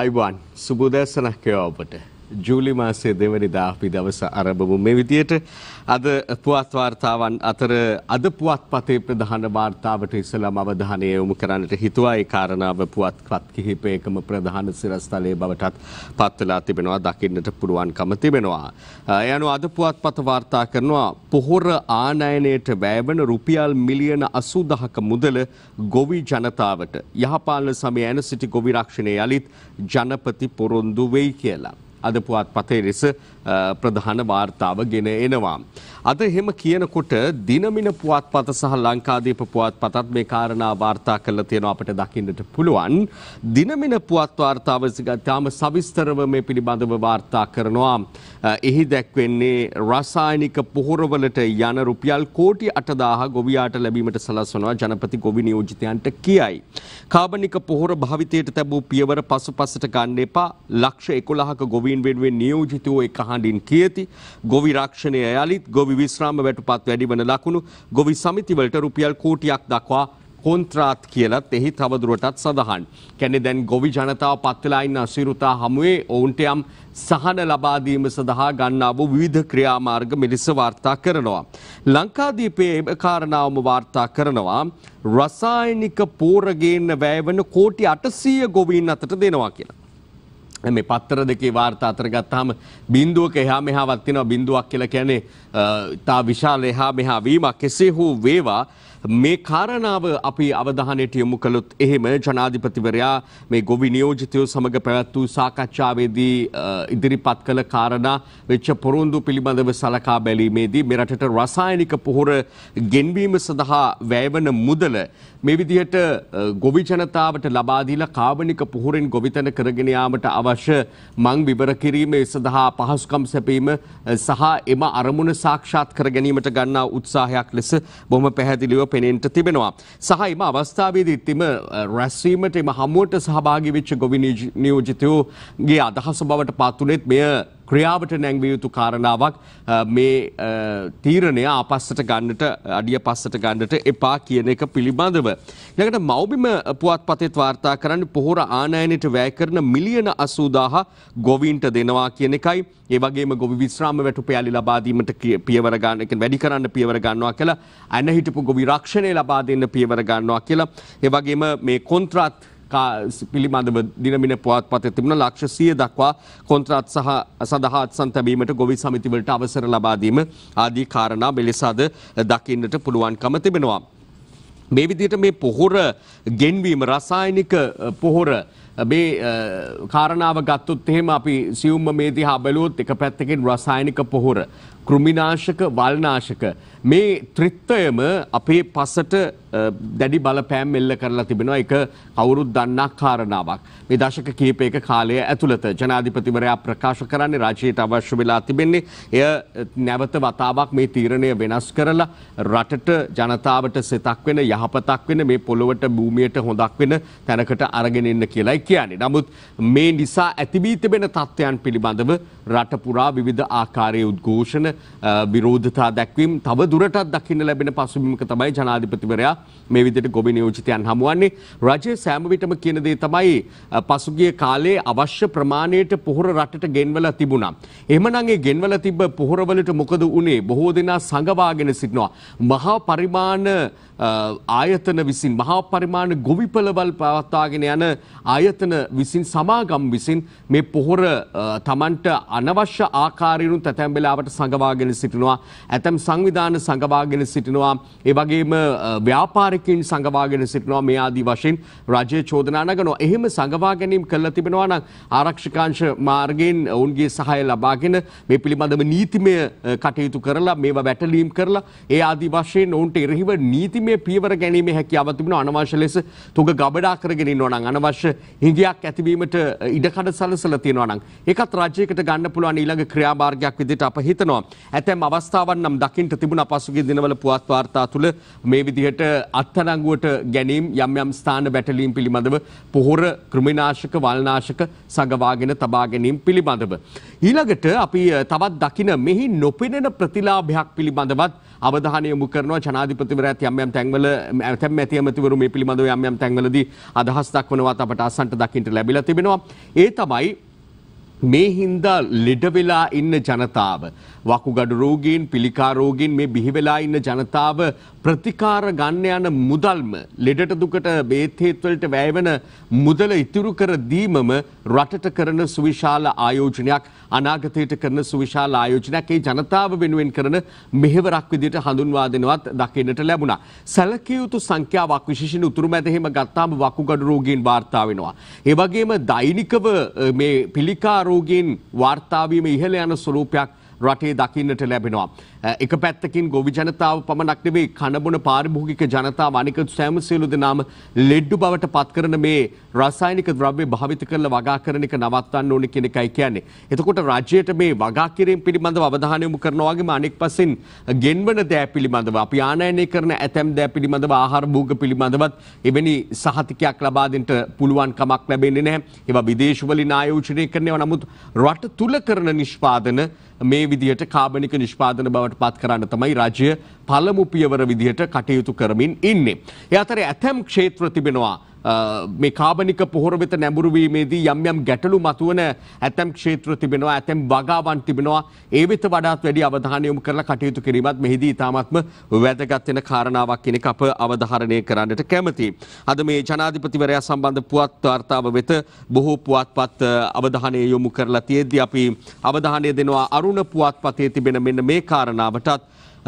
අයිබන් සුබුදැස්සනක් කියවා ඔබට ජූලි මාසේ දෙවැනි දාපි දවස අරඹමු මේ විදියට අද පුවත් වාර්තාවන් අතර අද පුවත්පතේ ප්‍රධාන වාර්තාවට ඉස්සලම අවධානය යොමු කරන්නට හිතුවා ඒ කාරණාව පුවත්පත් කිහිපයකම ප්‍රධාන සිරස්තලයේ බවටත් පත්වලා තිබෙනවා දකින්නට පුළුවන්කම තිබෙනවා. යනු අද පුවත්පත වාර්තා කරනවා පොහොර ආනයනයට වැයවන රුපියල් මිලියන 80000ක මුදල ගොවි ජනතාවට යහපාලන සමය ඇන සිටි ගොවි රක්ෂණය යලිත් ජනපති පොරොන්දු වෙයි කියලා. අද පුවත්පතේ ලෙස ප්‍රධාන වාර්තාව ගෙන එනවා. අද එහෙම කියනකොට දිනමින පුවත්පත සහ ලංකාදීප පුවත්පතත් මේ කාරණා වාර්තා කරලා තියෙනවා අපිට දකින්නට පුළුවන්. දිනමින පුවත් වාර්තාව තාම සවිස්තරව මේ පිළිබඳව වාර්තා කරනවා. එහි දැක්වෙන්නේ රසායනික පොහොරවලට යන රුපියල් කෝටි 8000 ගොවියාට ලැබීමට සලස්වනවා ජනපති ගොවි නියෝජිතයන්ට කියයි. කාබනික පොහොර භාවිතයට ලැබූ පියවර පසුපසට ගන්න එපා. ලක්ෂ 11ක ගොවීන් ගොවීන් වෙනුවෙන් නියෝජිතවෝ එක හඬින් කියති. ගොවි රක්ෂණය යළිත් ගොවි විශ්‍රාම වැටුපත් වැඩිවන ලකුණු ගොවි සමිතිවලට රුපියල් කෝටියක් දක්වා කොන්ත්‍රාත් කියලත් එහි තවදුරටත් සඳහන්. කැනෙ දැන් ගොවි ජනතාව පත්වෙලායින් අසිරුතා හමුවේ ඔවුන්ට යම් සහන ලබාදීම සඳහා ගන්නා වූ විවිධ ක්‍රියාමාර්ග මිලිස වාර්තා කරනවා. ලංකාදීපයේ එම කාරණාවම වාර්තා කරනවා රසායනික පෝරගේන්න වැෑවන කෝටි අටසීය ගොවීන් අතට දෙනවා කියලා. මේ පත්තර දෙකේ වාර්තා අතර ගත්තාම බිඳුවක එහා මෙහාවක් තියෙනවා බිඳුවක් කියලා කියන්නේ තා විශාල එහා මෙහා වීමක් කෙසේ හෝ වේවා මේ කාරණාව අපි අවධානයට යොමු කළොත් එහෙම ජනාධිපතිවරයා මේ ගොවි නියෝජිතයෝ සමඟ පැවැත් වූ සාකච්ඡාවේදී ඉදිරිපත් කළ කාරණා වෙච්ච පොරොන්දු පිළිබඳව සලකා බැලීමේදී මෙරටට රසායනික පොහොර ගෙන්වීම සඳහා වැයවන මුදල මේ විදිහට ගොවි ජනතාවට ලබා දීලා කාබනික පොහොරෙන් ගොවිතැන කරගෙන යාමට අවශ්‍ය මං විවර කිරීමේ සඳහා පහසුකම් සැපීම සහ එම අරමුණ සාක්ෂාත් කර ගැනීමට ගන්නා උත්සාහයක් ලෙස බොහොම පැහැදිලිව පෙනෙන්ට තිබෙනවා. සහ එම අවස්ථාවේදී තිම රැස්වීමට එම හමුවට සහභාගි වෙච්ච ගොවි නියෝජිතයෝගේ අදහස බවට පත්වුනෙත් මෙය ක්‍රියාවට නැංවිය යුතු කාරණාවක් මේ තීරණය ආපස්සට ගන්නට අඩිය පස්සට ගන්නට එපා කියන එක පිළිබඳව. නැකට මවබිම පුවත්පතෙත් වාර්තා කරන්න පොහොර ආනයනයට වැය කරන මිලියන අසූදාහ ගොවින්ට දෙනවා කියන එකයි ඒවගේ ගොවි විශ්‍රාම වැටු පයාලි ලබාදීමට පියවරගන්නක වැඩි කරන්න පියවරගන්නවා කියලා ඇන හිටපු ගොවි රක්ෂණය ලබා දෙන්න පියවරගන්නවා කියලා ඒවගේම මේ කොන්ත්‍රාත් පිළිබඳව දිනමින පුවත් පතේ තිබුණ ලක්ෂ සිය දක්වා කොන්ත්‍රාත් සහ සඳහා අත්සන් තැබීමට ගොවි සමිතිවලට අවසර ලබාදීම ආදී කාරණා මෙලෙසාද දකින්නට පුළුවන්කම තිබෙනවා. මේ විදිහට මේ පොහොර ගෙන්වීම රසායනික පොහොර මේ කාරණාව ගත්තොත් එහෙම අපි සියුම්ම මේ දිහා බැලුවොත් එක පැත්තකින් රසායනික පොහොර කෘමිනාශක වල්නාශක මේ ත්‍රිත්වයම අපේ පසට දැඩි බලපෑම් එල්ල කරලා තිබෙනවා එක කවුරුත් දන්නා කාරණාවක්. මේ දශක කීපයක කාලය ඇතුළත ජනාධිපතිවරයා ප්‍රකාශ කරන්නේ රාජ්‍යයට අවශ්‍ය වෙලා තිබෙන්නේ එය නැවත වතාවක් මේ තීරණය වෙනස් කරලා රටට ජනතාවට සිතක් වෙන යහපතක් වෙන මේ පොළොවට භූමියට හොඳක් වෙන තැනකට අරගෙන ඉන්න කියලායි කියන්නේ. නමුත් මේ නිසා ඇතිවී තිබෙන තත්ත්වයන් පිළිබඳව රට පුරා විවිධ ආකාරයේ උද්ඝෝෂණ විරෝධතා දැක්වීම් තව දුරටත් දකින්න ලැබෙන පසුබිමක තමයි ජනාධිපතිවරයා මේ විදිහට ගොවි නියෝජිතයන් හමුවන්නේ. රජය සෑම විටම කියන දේ තමයි පසුගිය කාලේ අවශ්‍ය ප්‍රමාණයට පොහොර රටට ගෙන්වලා තිබුණා. එහෙමනම් ඒ ගෙන්වලා තිබ්බ පොහොරවලට මොකද උනේ? බොහෝ දෙනා සංගවාගෙන සිටිනවා. මහා පරිමාණ ආයතන විසින් මහා පරිමාණ ගොවිපළවල් පවත්වාගෙන යන ආයතන විසින් සමාගම් විසින් මේ පොහොර තමන්ට අනවශ්‍ය ආකාරයනුත් ඇතැම් වෙලාවට සංගවාගෙන සිටිනවා ඇතැම් සංවිධාන සංගවාගෙන සිටිනවා ඒ වගේම ව්‍යාපාරිකයින් සංගවාගෙන සිටිනවා මේ ආදී වශයෙන් රජය චෝදනා නගනවා එහෙම සංගවා ගැනීම කළා තිබෙනවා නම් ආරක්ෂකාංශ මාර්ගයෙන් ඔවුන්ගේ සහාය ලබාගෙන මේ පිළිබඳව නීතිමය කටයුතු කරලා මේවා වැටලීම් කරලා ඒ ආදී වශයෙන් ඔවුන්ට එරෙහිව නීතිමය ගැනීමේ පියවර ගැනීමේ හැකියාව තිබුණා අනවශ්‍ය ලෙස තුග ගබඩා කරගෙන ඉන්නවා නම් අනවශ්‍ය හිඟයක් ඇතිවීමට ඉඩකඩ සලසලා තියෙනවා නම් ඒකත් රාජ්‍යයකට ගන්න පුළුවන් ඊළඟ ක්‍රියාමාර්ගයක් විදිහට අප හිතනවා ඇතැම් අවස්ථාවන් නම් දකින්න තිබුණා පසුගිය දිනවල පුවත් වාර්තා තුළ මේ විදිහට අත්අඩංගුවට ගැනීම යම් යම් ස්ථාන වැටලීම් පිළිබඳව පොහොර කෘමිනාශක වල්නාශක සඟවාගෙන තබා ගැනීම පිළිබඳව ඊළඟට අපි තවත් දකින මෙහි නොපෙනෙන ප්‍රතිලාභයක් පිළිබඳවත් අවධානය යොමු කරනවා ජනාධිපතිවරයාත් යම් යම් තැන්වල ඇතැම් ඇති ඇමතිවරු මේ පිළිබඳව යම් යම් තැන්වලදී අදහස් දක්වනවත් අපට අසන්ට දකින්න ලැබිලා තිබෙනවා. ඒ තමයි මේ හින්දා ලෙඩවෙලා ඉන්න ජනතාව. වකුගඩු රෝගීන් පිළිකා රෝගීන් මේ බිහිවෙලා ඉන්න ජනතාව ප්‍රතිකාර ගන්න යන මුදල්ම ලෙඩට දුකට බේත් හේතුවලට වැය වෙන මුදල ඉතුරු කර දීමම රටට කරන සුවිශාල ආයෝජනයක් අනාගතයට කරන සුවිශාල ආයෝජනයක් ඒ ජනතාව වෙනුවෙන් කරන මෙහෙවරක් විදිහට හඳුන්වා දෙනවත් දකින්නට ලැබුණා. සැලකිය යුතු සංඛ්‍යාවක් විශේෂයෙන් උතුරු මැද එහෙම ගත්තාම වකුගඩු රෝගීන් වාර්තා වෙනවා. ඒ වගේම දෛනිකව මේ පිළිකා රෝගීන් වාර්තා වීම ඉහළ යන ස්වරූපයක් රටේ දකින්නට ලැබෙනවා. එක පැත්තකින් ගොවි ජනතාව පමණක් නෙවෙයි කනබුන පාරිභෝගික ජනතාව අනික සෑම සියලු දෙනාම ලෙඩ්ඩු බවට පත් කරන මේ රසායනික ද්‍රව්‍ය භාවිත කරලා වගා කරන එක නවත්තන්න ඕනේ කියන එකයි කියන්නේ. එතකොට රජයට මේ වගා කිරීම පිළිබඳව අවධානය යොමු කරනවා වගේම අනෙක් පස්සෙන් ගෙන්වන දෑ පිළිබඳව අපි ආනයනය කරන ඇතැම් දෑ පිළිබඳව ආහාර භෝග පිළිබඳවත් එවැනි සහතිකයක් ලබා දෙන්නට පුළුවන් කමක් ලැබෙන්නේ නැහැ. ඒවා විදේශවලින් ආයෝජනය කරනවා. නමුත් රට තුල කරන නිෂ්පාදන මේ විදිහට කාබනික නිෂ්පාදන බවට බවට පත් කරන්න තමයි රාජ්‍ය පළමු පියවර විදිහට කටයුතු කරමින් ඉන්නේ. ඒ අතර ඇතැම් ක්ෂේත්‍ර තිබෙනවා මේ කාබනික පොහොර වෙත නැඹුරු වීමේදී යම් යම් ගැටලු මතුවන ඇතැම් ක්ෂේත්‍ර තිබෙනවා ඇතැම් වගාවන් තිබෙනවා ඒ වෙත වඩාත් වැඩි අවධානය යොමු කරලා කටයුතු කිරීමත් මෙහිදී ඉතාමත්ම වැදගත් වෙන කාරණාවක් කියන එක අප අවධාරණය කරන්නට කැමතියි. අද මේ ජනාධිපතිවරයා සම්බන්ධ පුවත් වාර්තාව වෙත බොහෝ පුවත්පත් අවධානය යොමු කරලා තියෙද්දී අපි අවධානය දෙනවා අරුණ පුවත්පතේ තිබෙන මෙන්න මේ කාරණාවටත්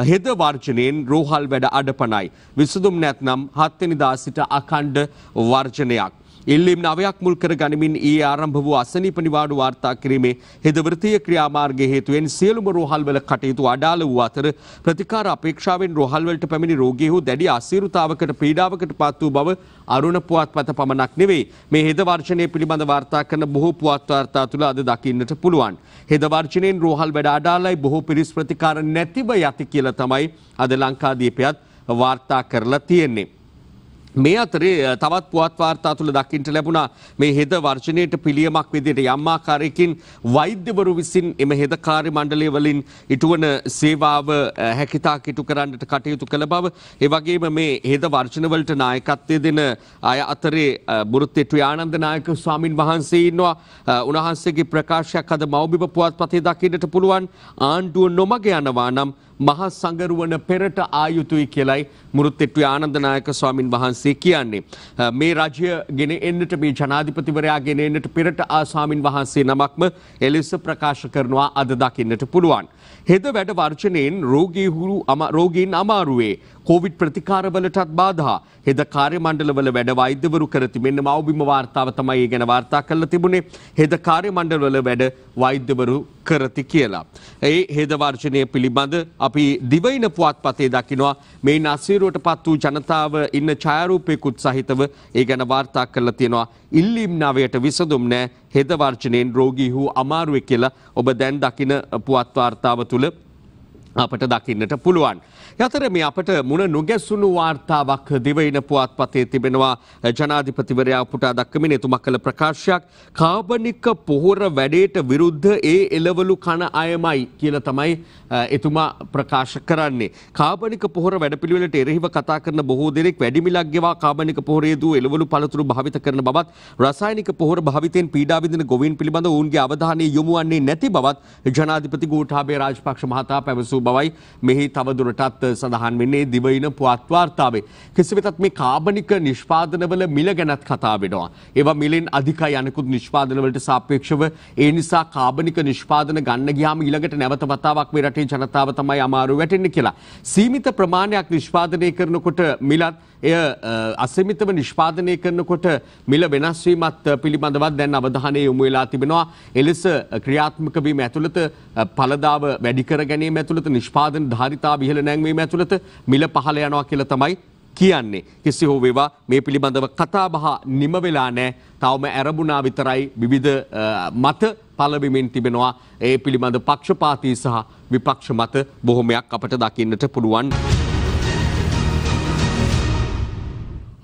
හෙද වර්ජනයෙන් රෝහල් වැඩ අඩපනයි. විසඳුම් නැත්නම් හත්වෙනිදා සිට අඛණ්ඩ වර්ජනයක්. ඉල්ලීම් නවයක් මුල් කර ගනිමින් ඊයේ ආරම්භ වූ අසනීප නිවාඩු වාර්තා කිරීමේ හෙද වෘත්තීය ක්‍රියාමාර්ගයේ හේතුවෙන් සියලුම රෝහල්වල කටයුතු අඩාල වූ අතර ප්‍රතිකාර අපේක්ෂාවෙන් රෝහල්වලට පැමිණි රෝගීහු දැඩි අසීරුතාවකට පීඩාවකට පත් වූ බව අරුණ පුවත්පත පමණක් නෙවෙයි මේ හෙද වර්ෂණය පිළිබඳ වාර්තා කරන බොහෝ පුවත් වාර්තා තුළ අද දකින්නට පුළුවන්. හෙද වර්ෂණයෙන් රෝහල් වැඩ අඩාලයි බොහෝ පිරිස් ප්‍රතිකාර නැතිව යති කියලා තමයි අද ලංකාදීපයත් වාර්තා කරලා තියෙන්නේ. මේ අතරේ තවත් පුවත්වාර්තා තුළ දක්කින්ට ලැබුණා මේ හෙද වර්ජනයට පිළියමක් විදිට යම්මාකාරයකින් වෛද්‍යවරු විසින් එම හෙදකාරි මණ්ඩලය වලින් ඉටුවන සේවාව හැකිතා කිටු කරන්නට කටයුතු කළ බව ඒවගේම මේ හෙද වර්ජනවලට නායකත්වය දෙන අය අතරේ බුරුත්තෙට්ටු ආනන්ද නායක ස්වාමින් වහන්සේ ඉන්නවා උන්වහන්සේගේ ප්‍රකාශයක් අද මෞබිම පුවත් පතේ දකින්නට පුළුවන් ආණ්ඩුව නොමග යනවා නම් මහා සංගරුවන පෙරට ආයුතුයි කියලයි මුරුත්තෙට්ටුවේ ආනන්ද නායක ස්වාමින් වහන්සේ කියන්නේ. මේ රජය ගෙන එන්නට මේ ජනාධිපතිවරයා ගෙන එන්නට පෙරට ආසාමින් වහන්සේ නමක්ම එලෙස ප්‍රකාශ කරනවා අද දකින්නට පුළුවන්. හෙද වැඩ වර්ජනයෙන් රෝගීහුරු රෝගීන් අමාරුවේ කොවිඩ් ප්‍රතිකාරවලටත් බාධා. හෙද කාර්යමණ්ඩලවල වැඩ වෛද්‍යවරු කර තිබෙන මව්බිම වාර්තාව තමයි ඒ ගැන වාර්තා කරලා තිබුණේ. හෙද කාර්යමණ්ඩලවල වැඩ වෛද්‍යවරු කරති කියලා. ඒ හෙද වර්ජනය පිළිබඳ අපි දිවයින පුවත්පතේ දකිනවා මේ නසීරුවට පත් වූ ජනතාව ඉන්න ඡායාරූපයකුත් සහිතව ඒ ගැන වාර්තා කරලා තියෙනවා. ඉල්ලීම් නවයට විසඳුම් නැහැ. හෙද වර්ජනයෙන් රෝගී වූ අමාරුවේ කියලා ඔබ දැන් දකින පුවත් වාර්තාව තුළ අපට දකින්නට පුළුවන්. යතර මේ අපට මුණ නොගැසුණු වාර්තාවක් දිවයින පුවත්පතේ තිබෙනවා ජනාධිපතිවරයා උපුටා දක්වමින් එතුමා කළ ප්‍රකාශයක් කාබනික පොහොර වැඩේට විරුද්ධ ඒ එළවලු කන අයමයි කියලා තමයි එතුමා ප්‍රකාශ කරන්නේ. කාබනික පොහොර වැඩපිළිවෙලට එරෙහිව කතා කරන බොහෝ දෙනෙක් වැඩිමිලක් ගෙවා කාබනික පොහොරේ දූ එළවලු පළතුරු භාවිත කරන බවත් රසායනික පොහොර භාවිතයෙන් පීඩා විඳින ගොවීන් පිළිබඳ ඔවුන්ගේ අවධානය යොමු වන්නේ නැති බවත් ජනාධිපති ගෝඨාභය රාජපක්ෂ මහතා පැවසූ බවයි මෙහි තවදුරටත් සඳහන් වෙන්නේ දිවයින පුවත් වාර්තාවේ. කෙසේ වෙතත් මේ කාබනික නිෂ්පාදනවල මිල ගැනත් කතා වෙනවා. ඒවා මිලෙන් අධිකයි අනෙකුත් නිෂ්පාදනවලට සාපේක්ෂව. ඒ නිසා කාබනික නිෂ්පාදන ගන්න ගියාම ඊළඟට නැවත වතාවක් මේ රටේ ජනතාව තමයි අමාරු වැටෙන්නේ කියලා. සීමිත ප්‍රමාණයක් නිෂ්පාදනය කරනකොට මිලත් එය අසීමිතව නිෂ්පාදනය කරනකොට මිල වෙනස් වීමත් පිළිබඳවත් දැන් අවධානය යොමු වෙලා තිබෙනවා. එලෙස ක්‍රියාත්මක වීම ඇතුළත ඵලදාව වැඩි කර ගැනීම ඇතුළත නිෂ්පාදන ධාරිතාව ඉහළ නැංවීම ඇතුළත මිල පහළ යනවා කියලා තමයි කියන්නේ. කෙසේ හෝ වේවා මේ පිළිබඳව කතා බහ නිම වෙලා නැහැ. තවම ඇරඹුණා විතරයි විවිධ මත පළවෙමින් තිබෙනවා. ඒ පිළිබඳ පක්ෂපාතී සහ විපක්ෂ මත බොහොමයක් අපට දකින්නට පුළුවන්.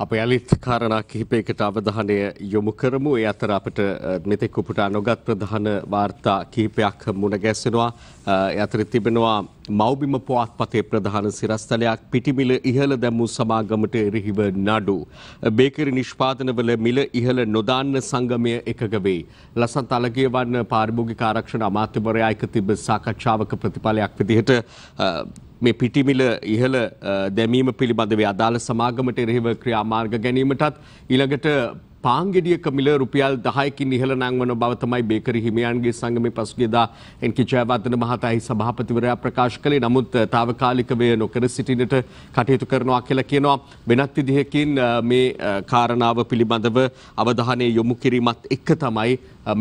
අප යළිත් කාරණා කිහිපයකට අවධානය යොමු කරමු. ඒ අතර අපිට මෙතෙක් උපුටා නොගත් ප්‍රධාන වාර්තා කිහිපයක් මුණ ගැසෙනවා. ඒ අතර තිබෙනවා මෞබිම පුවත්පතේ ප්‍රධාන සිරස්තලයක් පිටිමිල ඉහළ දැමූ සමාගමට එරෙහිව නඩු. බේකරි නිෂ්පාදනවල මිල ඉහළ නොදාන්න සංගමය එකග වේ. ලසන්ත අලගියවන් පාරිභෝගික ආරක්ෂණ අමාත්‍යවරයා එක තිබ සාකච්ඡාවක ප්‍රතිඵලයක් විදිහට මේ පිටිමිල ඉහළ දැමීම පිළිබඳව අදාළ සමාගමට එරෙහිව ක්‍රියාමාර්ග ගැනීමටත් ඊළඟට පාංගෙඩියක මිල රුපියල් දහයකින් ඉහළ නංවන බව තමයි බේකරි හිමියන්ගේ සංගමේ පසුගියදා එන්.කේ ජයවර්ධන මහතායි සභාපතිවරයා ප්‍රකාශ කළේ. නමුත් తాවකාලික වේ නොකර සිටින්නට කටයුතු කරනවා කියලා කියනවා. වෙනත් විදිහකින් මේ කාරණාව පිළිබඳව අවධානය යොමු කිරීමත් එක්ක තමයි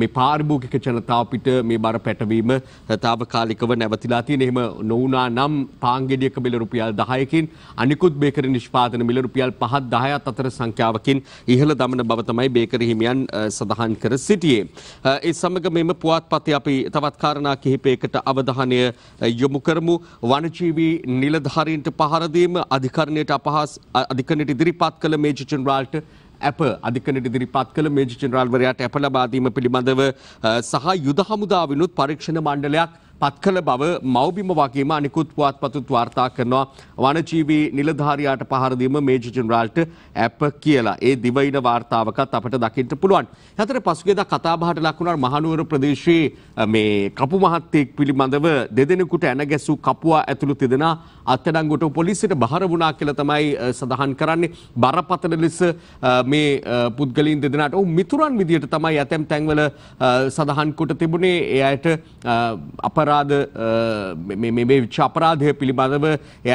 මේ පාරිභෝගික ජනතාව පිට මේ බර පැටවීම తాවකාලිකව නැවතිලා තියෙන. එහෙම නොවුනා නම් පාංගෙඩියක මිල රුපියල් 10කින් අනිකුත් බේකරි නිෂ්පාදන මිල රුපියල් 5 10ත් අතර සංඛ්‍යාවකින් ඉහළ දමන බව තමයි බේකරි හිමියන් සඳහන් කර සිටියේ. ඒ සමග මෙම පුවත්පතේ අපි තවත් කාරණා කිහිපයකට අවධානය යොමු කරමු. වනජීවී නිලධාරීන්ට පහර දීම අධිකරණයට අපහාස අධිකරණයට ඉදිරිපත් කළ මේජර් ජෙනරාල්ට ඇප අධිකනට ඉදිරිපත් කළ මේජ ජනරාල්වරයාට ඇප ලබාදීම පිළිබඳව සහ යුද හමුදාවිනුත් පරීක්ෂණ මණ්ඩලයක් පත්කළ බව මෞබිම වගේම අනිකුත් පුවත්පතුත් වාර්තා කරනවා වනජීවී නිලධාරියාට පහරදීම මේජ ජනරාල්ට ඇප් කියලා ඒ දිවයින වාර්තාවකත් අපට දකිට පුළුවන්. ඇතර පසුගෙද කතාබහට ලක්ුණා මහනුවර ප්‍රදේශයේ මේ කපු මහත්තයෙක් පිළිබඳව දෙදෙනෙකුට ඇන ගැසූ කපුවා ඇතුළු තිදෙන අත්තඩංගොට පොලිසිට බහර වුණා කියල තමයි සඳහන් කරන්නේ බරපතල ලෙස මේ පුද්ගලින් දෙදෙනට ඔහු මිතුරන් විදියට තමයි ඇතැම් තැන්වල සඳහන්කොට තිබුණේ එයට අප අපරාධ මේ චපරාධය පිළිබඳව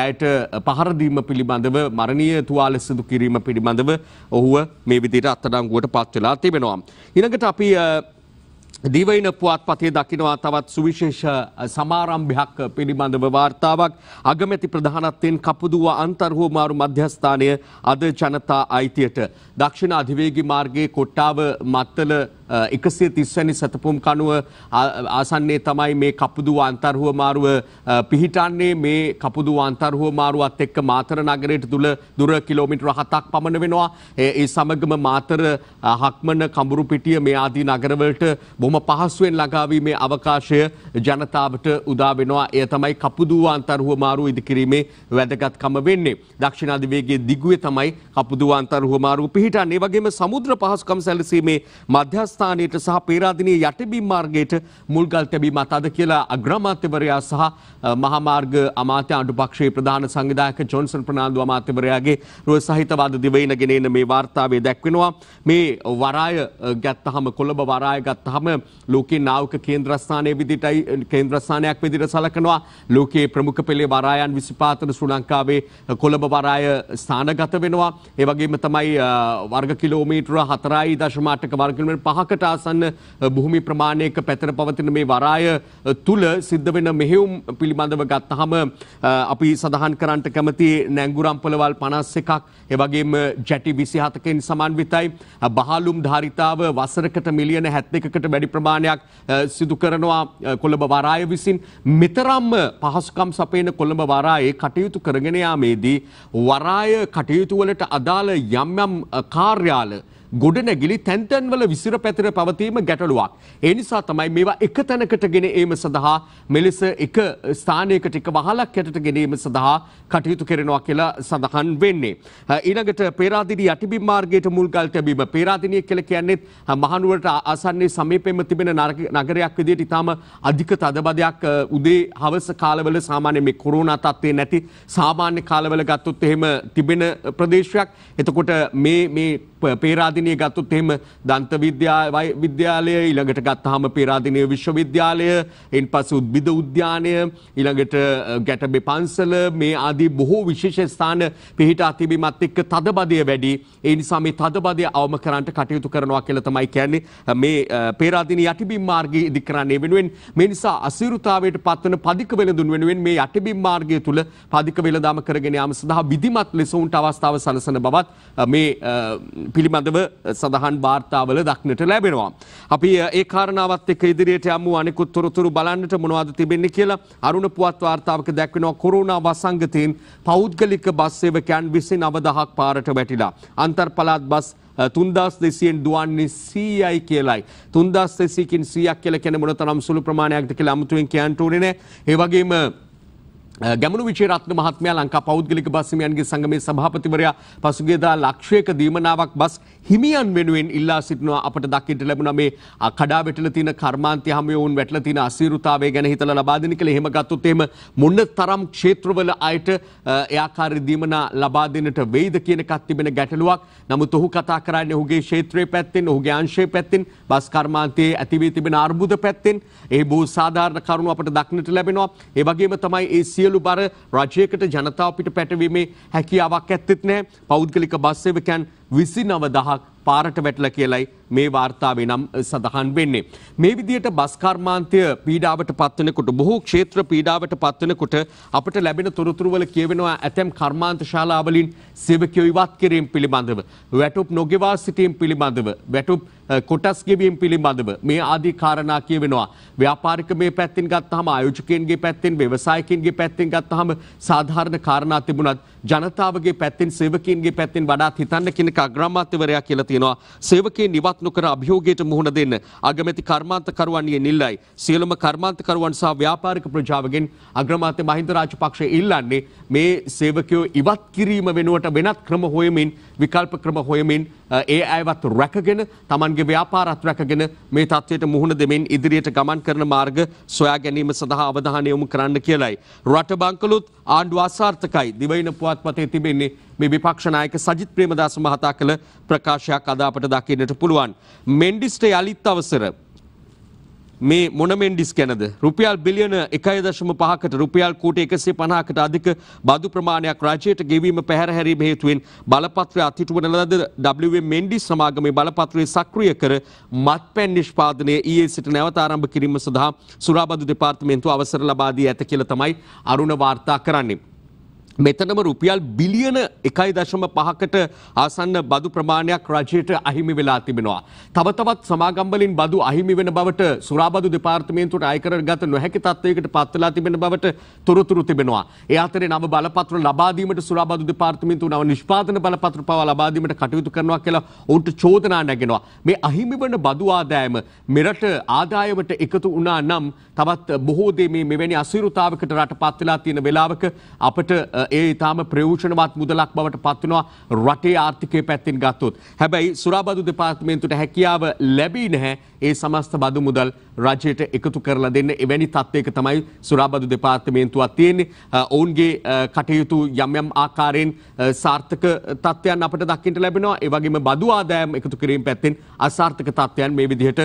එයට පහරදීම පිළිබඳව මරණීය තුවාල සිදු කිරීම පිළිබඳව ඔහුව මේ විදිහට අත්අඩංගුවට පත් වෙලා තිබෙනවා. ඊළඟට අපි දීවයින පුවත්පතේ දකිනවා තවත් සුවිශේෂ සමාරම්භයක් පිළිබඳව වාර්තාවක් අගමැති ප්‍රධානත්වයෙන් කපුදුව අන්තර්හෝමාරු මධ්‍යස්ථානය අද ජනතා අයිතියට දක්ෂිණ අධිවේගී මාර්ගයේ කොට්ටාව මත්තල එකසේ තිස්වැනි සතපුම් කණුව ආසන්නේ තමයි මේ කපුදුව අන්තර්හෝමාරුව පිහිටන්නේ මේ කපුදුව අන්තර්හෝමාරුවත් එක්ක මාතර නගරයට තුල දුර කිලෝමීටර 7ක් පමණ වෙනවා ඒ සමගම මාතර හක්මන කඹුරුපිටිය මේ ආදී නගරවලට බොහොම පහසුවෙන් ලඟාවීමේ අවකාශය ජනතාවට උදාවෙනවා එය තමයි කපුදුව අන්තර්හුව මාරුව ඉදිකිරීමේ වැදගත්කම වෙන්නේ. දක්ෂිණාධිවේගේ දිගුවේ තමයි කපුදුව අන්තර්හුව මාරුව පිහිටන්නේ. වගේම සමුද්‍ර පහසුකම් සැලසීමේ මධ්‍යස්ථානයට සහ පේරාදෙණියේ යටිබිම් මාර්ගයට මුල්ගල් තැබීමත් අද කියලා අග්‍රාමාත්‍යවරයා සහ මහාමාර්ග අමාත්‍ය අනුපක්ෂයේ ප්‍රධාන සංවිධායක ජොන්සන් ප්‍රනාන්දු අමාත්‍යවරයාගේ රුව සහිතවාද දිවයින ගෙනෙන මේ වාර්තාවේ දැක්වෙනවා. මේ වරාය ගත්තහම කොළඹ වරාය ගත්තහම ලෝකේ නාවක කේන්ද්‍රස්ථානයේ විදිහටයි කේන්ද්‍රස්ථානයක් විදිහට සලකනවා. ලෝකයේ ප්‍රමුඛ පෙළේ වරායන් 25න ශ්‍රී ලංකාවේ කොළඹ වරාය ස්ථානගත වෙනවා. ඒ වගේම තමයි වර්ග කිලෝමීටර 4.8 වර්ග කිලෝමීටර 5කට ආසන්න භූමි ප්‍රමාණයක පැතර පවතින මේ වරාය තුල සිද්ධ වෙන මෙහෙයුම් පිළිබඳව ගත්තහම අපි සඳහන් කරන්නට කැමති නැංගුරම් පොළවල් 51ක් ඒ වගේම ජැටි 27කින් සමන්විතයි. බහලුම් ධාරිතාව වසරකට මිලියන 71කට වැඩි වැඩි ප්‍රමාණයක් සිදු කරනවා කොළඹ වරාය විසින් මෙතරම්ම පහසුකම් සපයන කොළඹ වරායේ කටයුතු කරගෙන යාමේදී වරාය කටයුතු වලට අදාළ යම් යම් කාර්යාල ගොඩනැගිලි තැන්තැන්වල විසිර පැතිර පවතීම ගැටලුවක්. ඒ නිසා තමයි මේවා එක තැනකට ගෙන ඒම සඳහා මෙලෙස එක ස්ථානයකට එක වහලක් යටට ගැනීම සඳහා කටයුතු කරනවා කියලා සඳහන් වෙන්නේ. ඊළඟට පේරාදිරි යටිබිම් මාර්ගයට මුල්ගල් තැබීම පේරාදිනිය කියලා කියන්නේ මහනුවරට ආසන්නයේ සමීපෙම තිබෙන නගරයක් විදිහට ඊටාම අධික තදබදයක් උදේ හවස කාලවල සාමාන්‍ය මේ කොරෝනා තත්ත්වේ නැති සාමාන්‍ය කාලවල ගත්තොත් එහෙම තිබෙන ප්‍රදේශයක්. එතකොට මේ මේ පේරාදිනය ගත්තුත් එහෙම දන්ත විද්‍යාලය ඊළඟට ගත්තාම පේරාදිනය විශ්වවිද්‍යාලය එන් පසු උද්භිද උද්‍යානය ඊළඟට ගැටබේ පන්සල මේ ආදී බොහෝ විශේෂ ස්ථාන පිහිටා තිබීමත් එක්ක තදබදය වැඩි ඒ නිසා මේ තදබදය අවම කරන්නට කටයුතු කරනවා කියලා තමයි කියන්නේ මේ පේරාදින යටිබිම් මාර්ගය ඉදි කරන්නේ වෙනුවෙන් මේ නිසා අසීරුතාවයට පත්වන පදික වෙළඳුන් වෙනුවෙන් මේ යටිබිම් මාර්ගය තුල පදික වෙළඳාම කරගෙන යාම සඳහා විධිමත් ලෙස උන්ට අවස්ථාව සලසන බවත් මේ පිළිබඳව සඳහන් වාර්තාවල දක්නට ලැබෙනවා. අපි ඒ කාරණාවත් එක්ක ඉදිරියට යමු අනිකුත් තොරතුරු බලන්නට මොනවද තිබෙන්නේ කියලා අරුණ පුවත් වාර්තාවක දැක්වෙනවා කොරෝනා වසංගතයෙන් පෞද්ගලික බස් සේවකයන් 29000ක් පාරට වැටිලා අන්තර් පළාත් බස් තුන්දස් දෙසියෙන් දුවන්නේ සීයයි කියලයි. තුන්දස් දෙසකින් සියක් කියල කෙන මොන තරම් සුළු ප්‍රමාණයක්ද කියලා අමුතුවෙන් කියන්ට ඕනේ නෑ. ඒ වගේම ගැමුණු විචේරත්න මහත්මයා ලංකා පෞද්ගලික බස් හිමියන්ගේ සංගමේ සභාපතිවරයා පසුගියදා ලක්ෂයක දීමනාවක් බස් හිමියන් වෙනුවෙන් ඉල්ලා සිටිනවා අපට දකින්න ලැබුණා මේ කඩා වැටලා තියෙන කර්මාන්තය හැම යෝන් වැටලා තියෙන අසීරුතාවය ගැන හිතලා ලබා දෙන්න කියලා එහෙම ගත්තොත් එහෙම මොන තරම් ක්ෂේත්‍රවල අයට එයාකාරී දීමනා ලබා දෙන්නට වෙයිද කියන එකක් තිබෙන ගැටලුවක්. නමුත් ඔහු කතා කරන්නේ ඔහුගේ ක්ෂේත්‍රයේ පැත්තෙන් ඔහුගේ අංශයේ පැත්තෙන් බස් කර්මාන්තයේ ඇති වී තිබෙන අර්බුද පැත්තෙන් ඒ බොහෝ සාධාරණ කරුණු අපට දක්නට ලැබෙනවා. ඒ වගේම තමයි ඒ සියලු බර රජයකට ජනතාව පිට පැටවීමේ හැකියාවක් ඇත්තෙත් නැහැ. පෞද්ගලික බස් සේවකයන් 29000ක් පාරට වැටලා කියලයි මේ වාර්තාවේ නම් සඳහන් වෙන්නේ. මේ විදිහට බස් කර්මාන්තය පීඩාවට පත්වනකොට බොහෝ ක්ෂේත්‍ර පීඩාවට පත්වනකොට අපට ලැබෙන තොරතුරු වල කියවෙනවා ඇතැම් කර්මාන්ත ශාලාවලින් සේවකයෝ ඉවත් කිරීම පිළිබඳව වැටුප් නොගෙවා සිටීම පිළිබඳව වැටුප් කොටස් ගෙවීම පිළිබඳව මේ ආදී කාරණා කියවෙනවා. ව්‍යාපාරික මේ පැත්තෙන් ගත්තාම ආයෝජකයන්ගේ පැත්තෙන් ව්‍යවසායකින්ගේ පැත්තෙන් ගත්තාම සාධාරණ කාරණා තිබුණත් ජනතාවගේ පැත්තෙන් සේවකයන්ගේ පැත්තෙන් වඩාත් හිතන්න කියන අග්‍රාමාත්‍යවරයා කියලා තියෙනවා. සේවකයන් ඉවත් ඉවත් නොකර අභියෝගයට මුහුණ දෙන්න අගමැති කර්මාන්තකරුවන්ගේ නිල්ලයි. සියලුම කර්මාන්තකරුවන් සහ ව්‍යාපාරික ප්‍රජාවගෙන් අග්‍රමාත්‍ය මහින්ද රාජපක්ෂ ඉල්ලන්නේ මේ සේවකයෝ ඉවත් කිරීම වෙනුවට වෙනත් ක්‍රම හොයමින් විකල්ප ක්‍රම හොයමින් ඒ අයවත් රැකගෙන තමන්ගේ ව්‍යාපාරත් රැකගෙන මේ තත්ත්වයට මුහුණ දෙමින් ඉදිරියට ගමන් කරන මාර්ග සොයා ගැනීම සඳහා අවධානය යොමු කරන්න කියලයි. රට බංකලුත් ආණ්ඩුව අසාර්ථකයි දිවයින පුවත්පතේ තිබෙන්නේ මේ විපක්ෂ නායක සජිත් ප්‍රේමදාස මහතා කළ ප්‍රකාශයක් අද අපට දකින්නට පුළුවන්. මෙන්ඩිස්ට යලිත් අවසර මේ මොනමෙන්ඩිස් ගැනද රුපියල් බිලියන එකයි දශම පහකට රුපියල් කෝට එකසේ පනාකට අධික බදු ප්‍රමාණයක් රාජයට ගෙවීම පැහැරහැරීම හේතුවෙන් බලපත්‍රය අතිටුවන ලද WM මෙන්ඩිස් සමාගමේ බලපත්‍රය සක්‍රිය කර මත්පැන් නිෂ්පාදනය ඊයේ සිට නැවත ආරම්භ කිරීම සඳහා සුරාබදු දෙපාර්තමේන්තුව අවසර ලබා දී ඇත කියලා තමයි අරුණ වාර්තා කරන්නේ. මෙතනම රුපියල් බිලියන එකයි දශම පහකට ආසන්න බදු ප්‍රමාණයක් රජයට අහිමි වෙලා තිබෙනවා. තව තවත් සමාගම්වලින් බදු අහිමි වෙන බවට සුරාබදු දෙපාර්තමේන්තුවට අයකරගත නොහැකි තත්ත්වයකට පත්වලා තිබෙන බවට තොරතුරු තිබෙනවා. ඒ අතරේ නව බලපත්‍ර ලබා දීමට සුරාබදු දෙපාර්තමේන්තුව නව නිෂ්පාදන බලපත්‍ර පවා ලබා දීමට කටයුතු කරනවා කියලා ඔවුන්ට චෝදනා නැගෙනවා. මේ අහිමි වන බදු ආදායම මෙරට ආදායමට එකතු වුණා නම් තවත් බොහෝ දේ මේ මෙවැනි අසීරුතාවකට රට පත්වලා තියෙන වෙලාවක අපට ඒ ඉතාම ප්‍රයෝජනවත් මුදලක් බවට පත්වනවා රටේ ආර්ථිකය පැත්තෙන් ගත්තොත්. හැබැයි සුරාබදු දෙපාර්තමේන්තුට හැකියාව ලැබී නැහැ ඒ සමස්ත බදු මුදල් රජයට එකතු කරලා දෙන්න එවැනි තත්ත්වයක තමයි සුරාබදු දෙපාර්තමේන්තුවක් තියෙන්නේ. ඔවුන්ගේ කටයුතු යම් යම් ආකාරයෙන් සාර්ථක තත්ත්වයන් අපට දක්කින්ට ලැබෙනවා. ඒ වගේම බදු ආදායම් එකතු කිරීම පැත්තෙන් අසාර්ථක තත්ත්වයන් මේ විදිහට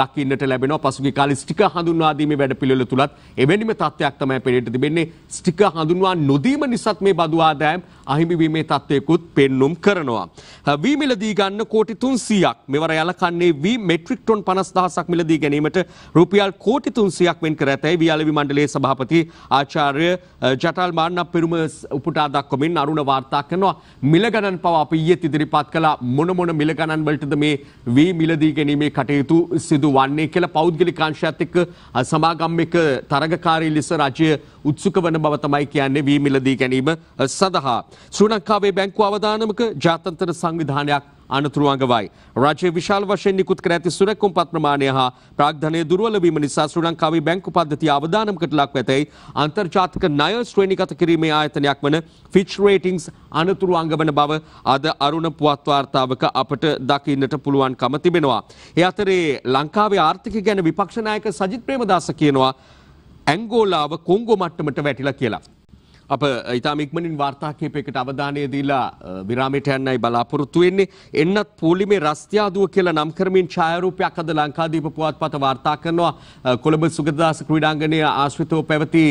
දකින්නට ලැබෙනවා. පසුගිය කාලේ ස්ටික හඳුන්වා දීමේ වැඩපිළිවෙල තුලත් එවැනිම තත්ත්වයක් තමයි පෙරේට තිබෙන්නේ. ස්ටික හඳුන්වා නොදීම නිසාත් මේ බදු ආදායම් අහිමිවීමේ තත්ත්වයකුත් පෙන්නුම් කරනවා. වී මිලදී ගන්න කෝටි 300ක් මෙවර යල කන්නේ වී මෙට්‍රික් ටොන් 50000ක් මිලදී ගැනීමට රුපියල් කෝටි 300ක් වෙන් කර ඇතැයි වියලවි මණ්ඩලයේ සභාපති ආචාර්ය ජටල් මාන්නප් පෙරුම උපුටා දක්වමින් අරුණ වාර්තා කරනවා. මිල ගණන් පවා අපි ඊයේ ඉදිරිපත් කළ මොන මොන මිල ගණන් වලටද මේ වී මිලදී ගැනීමේ කටයුතු සිදු වන්නේ කියලා පෞද්ගලික අංශයත් එක්ක සමාගම් එක තරගකාරී ලෙස රජය උත්සුක වන බව තමයි කියන්නේ වී මිලදී ගැනීම සඳහා. ශ්‍රී ලංකාවේ බැංකු අවදානමක ජාත්‍යන්තර සංවිධානයක් අනතුරු අඟවයි. රජයේ විශාල වශයෙන් නිකුත් කර ඇති සුරැකුම්පත් ප්‍රමාණය හා ප්‍රාග්ධනය දුර්වල වීම නිසා ශ්‍රී ලංකාවේ බැංකු පද්ධතිය අවදානමකට ලක් වෙතැයි අන්තර්ජාතික ණය ශ්‍රේණිගත කිරීමේ ආයතනයක් වන ෆිච් රේටින්ග්ස් අනතුරු අඟවන බව අද අරුණ පුවත් වාර්තාවක අපට දකින්නට පුළුවන්කම තිබෙනවා. ඒ අතරේ ලංකාවේ ආර්ථික ගැන විපක්ෂ නායක සජිත් ප්‍රේමදාස කියනවා ඇංගෝලාව කොංගෝ මට්ටමට වැටිලා කියලා. අප ඉතාම ඉක්මනින් වාර්තාකීපයකට අවධානය දීලා විරාමයට යන්නයි බලාපොරොත්තු වෙන්නේ. එන්නත් පොලිමේ රස්තියාදුව කියලා නම් කරමින් ඡායාරූපයක් අද ලංකාදීප පුවත්පත වාර්තා කරනවා. කොළඹ සුගතදාස ක්‍රීඩාංගණයේ ආශ්‍රිතව පැවති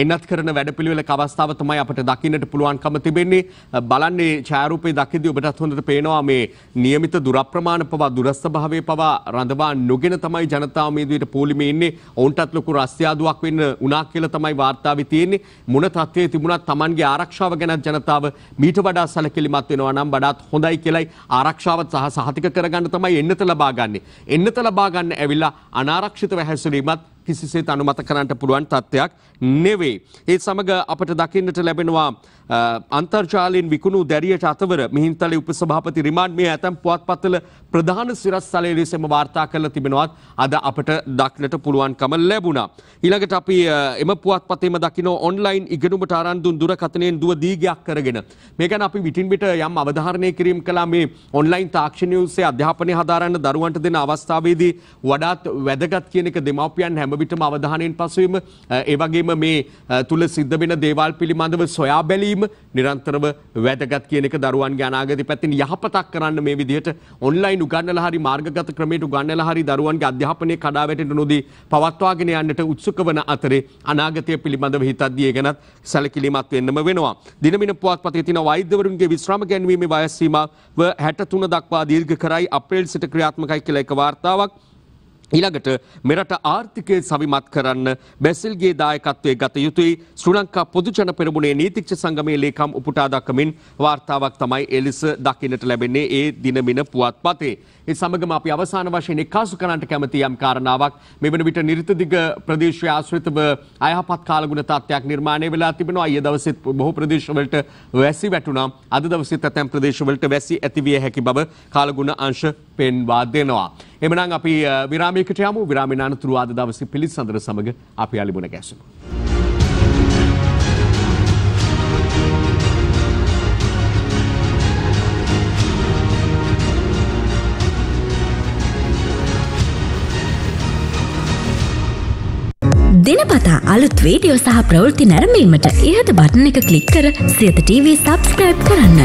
එන්නත් කරන වැඩපිළිවෙලක අවස්ථාව තමයි අපට දකින්නට පුළුවන්කම තිබෙන්නේ. බලන්නේ ඡායාරූපයේ දකිද්දී ඔබටත් හොඳට පේනවා මේ નિયમિત දුර ප්‍රමාණ පවා දුරස්ස භාවයේ පවා රඳවා නොගෙන තමයි ජනතාව මේ දිවිට පෝලිමේ ඉන්නේ. ඔවුන්ටත් ලොකු රස්තියාදුවක් වෙන්න උනා කියලා තමයි වාර්තාවේ තියෙන්නේ. මොන තත්ත්වයේ තිබුණත් Tamanගේ ආරක්ෂාව ගැන ජනතාව මීට වඩා සැලකිලිමත් වෙනවා නම් වඩාත් හොඳයි කියලයි ආරක්ෂාවත් සහ සහතික කරගන්න තමයි එන්නත ලබා ගන්නෙ. එන්නත ලබා ගන්න ඇවිල්ලා අනාරක්ෂිතව හැසිරීමත් කිසිසේ අනුමත කරන්නට පුළුවන් තත්ත්වයක් නෙවෙයි. ඒ සමඟ අපට දකින්නට ලැබෙනවා අන්තර්ජාලයෙන් විකුණු දැරියට අතවර මිහින්තලේ උපසභාපති රිමාන්ඩ් මේ ඇතැම් පුවත්පත්වල ප්‍රධාන සිරස්සලය ලෙසම වාර්තා කරලා තිබෙනවත් අද අපට දක්නට පුළුවන්කම ලැබුණා. ඊළඟට අපි එම පුවත්පතේම දකින ඔන්ලයින් ඉගෙනුමට අරන් දුන් දුරකථනයෙන් දුව දීගයක් කරගෙන මේ ගැන අපි විටින් විට යම් අවධාරණය කිරීම කළා මේ ඔන්ලයින් තාක්ෂණය ඔස්සේ අධ්‍යාපනය හදාරන්න දරුවන්ට දෙන අවස්ථාවේදී වඩාත් වැදගත් කියන එක දෙමාපියන් හැම හැම විටම අවධානයෙන් පසුවීම ඒ වගේම මේ තුල සිද්ධ වෙන දේවල් පිළිබඳව සොයා බැලීම නිරන්තරව වැදගත් කියන එක දරුවන්ගේ අනාගත පැත්තෙන් යහපතක් කරන්න මේ විදිහට ඔන්ලයින් උගන්වලා හරි මාර්ගගත ක්‍රමයට උගන්වලා හරි දරුවන්ගේ අධ්‍යාපනයේ කඩා වැටෙන්න නොදී පවත්වාගෙන යන්නට උත්සුක වන අතරේ අනාගතය පිළිබඳව හිතද්දී ඒ ගැනත් සැලකිලිමත් වෙන්නම වෙනවා. දිනමින පුවත්පතේ තියෙන වෛද්‍යවරුන්ගේ විශ්‍රාම ගැන්වීමේ වයස් සීමාව 63 දක්වා දීර්ඝ කරයි අප්‍රේල් සිට ක්‍රියාත්මකයි කියලා එක වාර්තාවක් ඊළඟට මෙරට ආර්ථිකය සවිමත් කරන්න බැසිල්ගේ දායකත්වය ගත යුතුයි ශ්‍රලංකා පොදුජන පෙරමුණේ නීතිච්ච සංගමේ ලේකම් උපුටා දක්කමින් වාර්තාවක් තමයි එලෙස දකිනට ලැබෙන්නේ ඒ දිනමින පුවත් පතේ. ඒ සමගම අපි අවසාන වශයෙන් එක්කාසු කරන්නට කැමති යම් කාරණාවක් මෙවන විට නිරිතදිග ප්‍රදේශය ආශ්‍රිතව අයහපත් කාලගුණ තත්ත්වයක් නිර්මාණය වෙලා තිබෙනවා අය දවසෙත් බොහෝ ප්‍රදේශවලට වැසි වැටුණා අද දවසෙත් ඇතැම් ප්‍රදේශවලට වැසි ඇතිවිය හැකි බව කාලගුණ අංශ පෙන්වා දෙනවා. එමනම් අපි විරාමයකට යමු විරාමෙන් අනතුරු ආද දවසේ පිළිසඳර සමග අපි අලිබුණ ගැසමු. දෙනපතා අලුත් වීඩියෝ සහ ප්‍රවෘති නැරමීමට ඉහත බටන එක කලික් කර සියත TV සබස්ක්‍රයිබ් කරන්න.